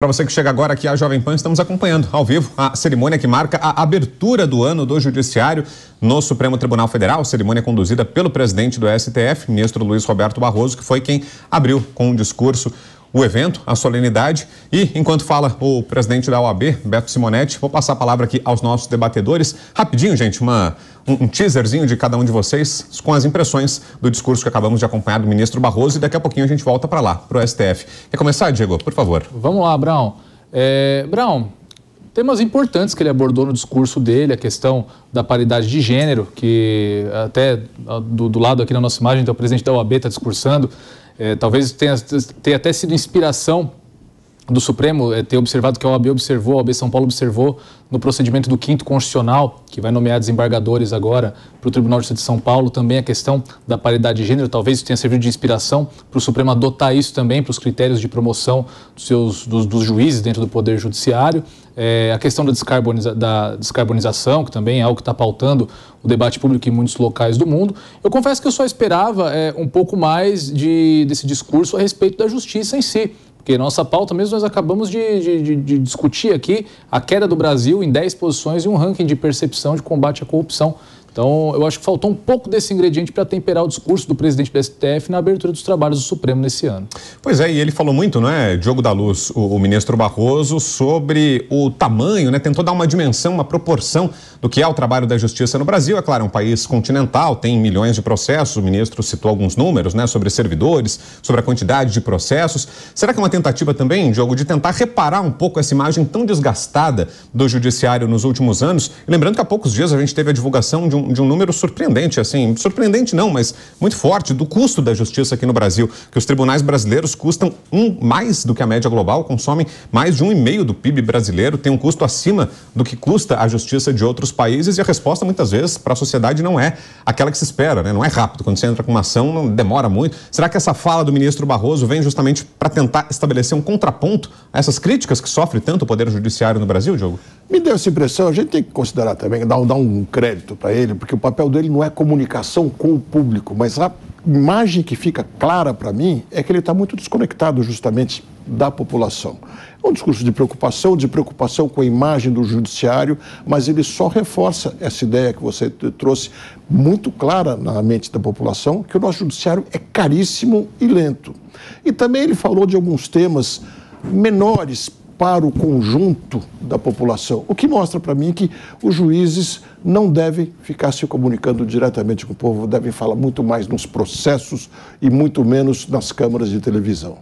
Para você que chega agora aqui à Jovem Pan, estamos acompanhando ao vivo a cerimônia que marca a abertura do ano do Judiciário no Supremo Tribunal Federal. Cerimônia conduzida pelo presidente do STF, ministro Luiz Roberto Barroso, que foi quem abriu com um discurso o evento, a solenidade. E enquanto fala o presidente da OAB, Beto Simonetti, vou passar a palavra aqui aos nossos debatedores. Rapidinho, gente, uma, um, teaserzinho de cada um de vocês com as impressões do discurso que acabamos de acompanhar do ministro Barroso e daqui a pouquinho a gente volta para lá, para o STF. Quer começar, Diego? Por favor. Vamos lá, Brown. É, Brown, temas importantes que ele abordou no discurso dele, a questão da paridade de gênero, que até ah, do, do lado aqui na nossa imagem, então, o presidente da OAB está discursando, é, talvez tenha, tenha até sido inspiração do Supremo é, ter observado que a OAB observou, a OAB São Paulo observou no procedimento do quinto constitucional, que vai nomear desembargadores agora para o Tribunal de Justiça de São Paulo, também a questão da paridade de gênero, talvez isso tenha servido de inspiração para o Supremo adotar isso também para os critérios de promoção dos, seus, dos, dos juízes dentro do Poder Judiciário. É, a questão da, descarboniza, da descarbonização, que também é algo que está pautando o debate público em muitos locais do mundo. Eu confesso que eu só esperava é, um pouco mais de, desse discurso a respeito da justiça em si porque nossa pauta mesmo nós acabamos de, de, de, discutir aqui a queda do Brasil em 10 posições e um ranking de percepção de combate à corrupção. Então, eu acho que faltou um pouco desse ingrediente para temperar o discurso do presidente do STF na abertura dos trabalhos do Supremo nesse ano. Pois é, e ele falou muito, não é? Diogo da Luz, o, o ministro Barroso, sobre o tamanho, né, tentou dar uma dimensão, uma proporção do que é o trabalho da justiça no Brasil. É claro, é um país continental, tem milhões de processos, o ministro citou alguns números, né, sobre servidores, sobre a quantidade de processos. Será que é uma tentativa também, Diogo, de tentar reparar um pouco essa imagem tão desgastada do judiciário nos últimos anos? E lembrando que há poucos dias a gente teve a divulgação de um de um número surpreendente, assim, surpreendente não, mas muito forte, do custo da justiça aqui no Brasil, que os tribunais brasileiros custam um mais do que a média global, consomem mais de um e meio do PIB brasileiro, tem um custo acima do que custa a justiça de outros países e a resposta muitas vezes para a sociedade não é aquela que se espera, né? não é rápido. Quando você entra com uma ação, não demora muito. Será que essa fala do ministro Barroso vem justamente para tentar estabelecer um contraponto a essas críticas que sofre tanto o Poder Judiciário no Brasil, Diogo? Me deu essa impressão, a gente tem que considerar também, dar, dar um crédito para ele, porque o papel dele não é comunicação com o público, mas a imagem que fica clara para mim é que ele está muito desconectado justamente da população. É um discurso de preocupação, de preocupação com a imagem do judiciário, mas ele só reforça essa ideia que você trouxe muito clara na mente da população, que o nosso judiciário é caríssimo e lento. E também ele falou de alguns temas menores para o conjunto da população. O que mostra para mim que os juízes não devem ficar se comunicando diretamente com o povo, devem falar muito mais nos processos e muito menos nas câmaras de televisão.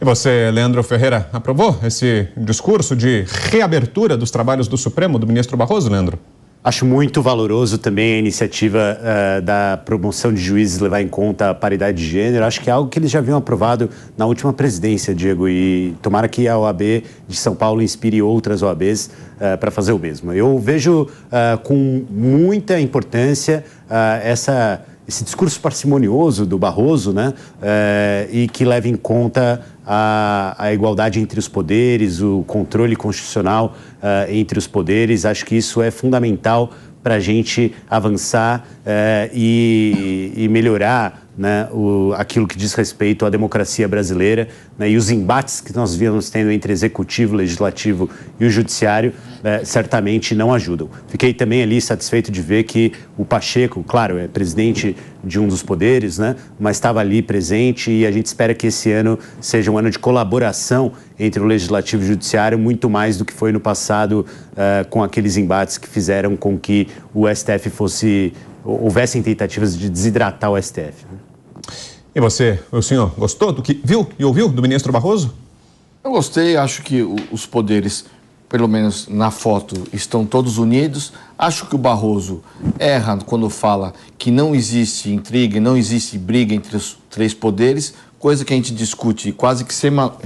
E você, Leandro Ferreira, aprovou esse discurso de reabertura dos trabalhos do Supremo do ministro Barroso, Leandro? Acho muito valoroso também a iniciativa uh, da promoção de juízes levar em conta a paridade de gênero. Acho que é algo que eles já haviam aprovado na última presidência, Diego, e tomara que a OAB de São Paulo inspire outras OABs uh, eh, para fazer o mesmo. Eu vejo uh, com muita importância essa esse discurso parcimonioso do Barroso, né, e que leva em conta a, a igualdade entre os poderes, o controle constitucional uh, entre os poderes. Acho que isso é fundamental para a gente avançar uh, e, e melhorar né, o, aquilo que diz respeito à democracia brasileira né, e os embates que nós vimos tendo entre executivo, legislativo e o judiciário é, certamente não ajudam. Fiquei também ali satisfeito de ver que o Pacheco, claro, é presidente de um dos poderes, né, mas estava ali presente e a gente espera que esse ano seja um ano de colaboração entre o legislativo e o judiciário muito mais do que foi no passado uh, com aqueles embates que fizeram com que o STF fosse houvessem tentativas de desidratar o STF. Né? E você, o senhor, gostou do que viu e ouviu do ministro Barroso? Eu gostei, acho que os poderes, pelo menos na foto, estão todos unidos. Acho que o Barroso erra quando fala que não existe intriga, não existe briga entre os três poderes, coisa que a gente discute quase que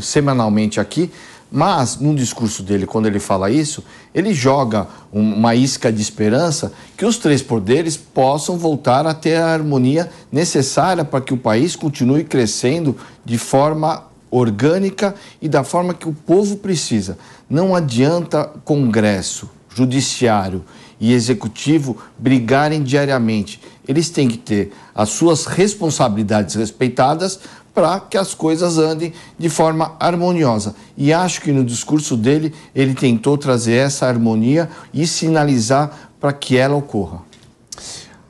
semanalmente aqui. Mas, no discurso dele, quando ele fala isso, ele joga uma isca de esperança que os três poderes possam voltar a ter a harmonia necessária para que o país continue crescendo de forma orgânica e da forma que o povo precisa. Não adianta Congresso, Judiciário e executivo brigarem diariamente. Eles têm que ter as suas responsabilidades respeitadas para que as coisas andem de forma harmoniosa. E acho que no discurso dele ele tentou trazer essa harmonia e sinalizar para que ela ocorra.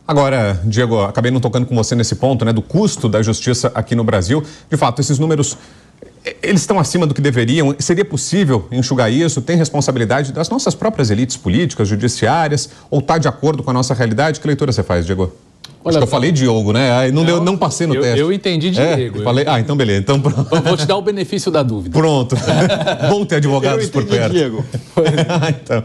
Agora, Diego, acabei não tocando com você nesse ponto, né, do custo da justiça aqui no Brasil. De fato, esses números é, eles estão acima do que deveriam? Seria possível enxugar isso? Tem responsabilidade das nossas próprias elites políticas, judiciárias? Ou está de acordo com a nossa realidade? Que leitura você faz, Diego? Olha, Acho que eu falei tá. Diogo, né? Não, não, deu, não passei no eu, teste. Eu entendi é, Diego. É, eu falei, ah, então beleza. Então pronto. Vou te dar o benefício da dúvida. Pronto. Bom ter advogados eu por perto. Diego. então.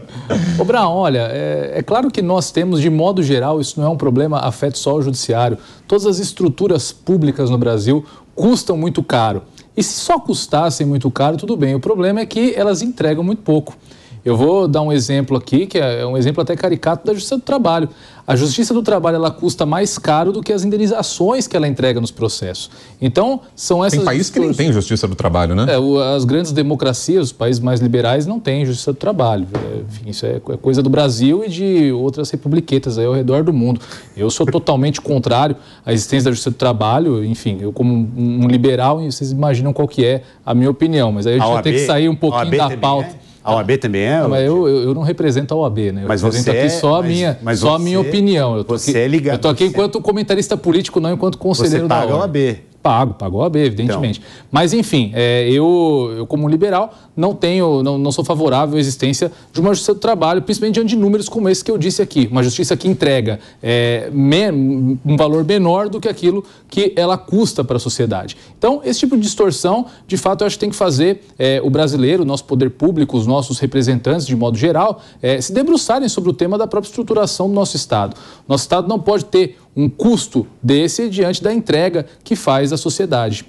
Ô, Bra, olha, é, é, claro que nós temos, de modo geral, isso não é um problema afeta só o judiciário. Todas as estruturas públicas no Brasil custam muito caro. E se só custassem muito caro, tudo bem. O problema é que elas entregam muito pouco. Eu vou dar um exemplo aqui, que é um exemplo até caricato da Justiça do Trabalho. A Justiça do Trabalho ela custa mais caro do que as indenizações que ela entrega nos processos. Então, são essas. Tem países que nem tem Justiça do Trabalho, né? É, as grandes democracias, os países mais liberais, não têm Justiça do Trabalho. É, enfim, isso é, é coisa do Brasil e de outras republiquetas aí ao redor do mundo. Eu sou totalmente contrário à existência da Justiça do Trabalho. Enfim, eu, como um liberal, vocês imaginam qual que é a minha opinião. Mas aí a gente a OAB, vai ter que sair um pouquinho da né? pauta. É? A OAB também é? Não, mas eu, eu, não represento a OAB, né? Eu mas represento aqui só a minha, mas só você, minha opinião. Eu tô você aqui, é ligado. Eu estou aqui enquanto comentarista político, não enquanto conselheiro você paga da OAB. A OAB. Pago, pago a OAB, evidentemente. Então. Mas, enfim, é, eu, eu, como liberal, não tenho, não, não, sou favorável à existência de uma justiça do trabalho, principalmente diante de números como esse que eu disse aqui. Uma justiça que entrega é, um valor menor do que aquilo que ela custa para a sociedade. Então, esse tipo de distorção, de fato, eu acho que tem que fazer é, o brasileiro, o nosso poder público, os nossos representantes, de modo geral, é, se debruçarem sobre o tema da própria estruturação do nosso Estado. Nosso Estado não pode ter um custo desse diante da entrega que faz a sociedade.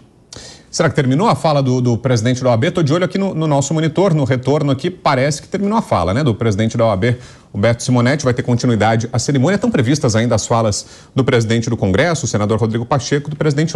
Será que terminou a fala do, do presidente da OAB? Estou de olho aqui no, no, nosso monitor, no retorno aqui. Parece que terminou a fala né, do presidente da OAB, Humberto Simonetti. Vai ter continuidade à cerimônia. Estão previstas ainda as falas do presidente do Congresso, o senador Rodrigo Pacheco, do presidente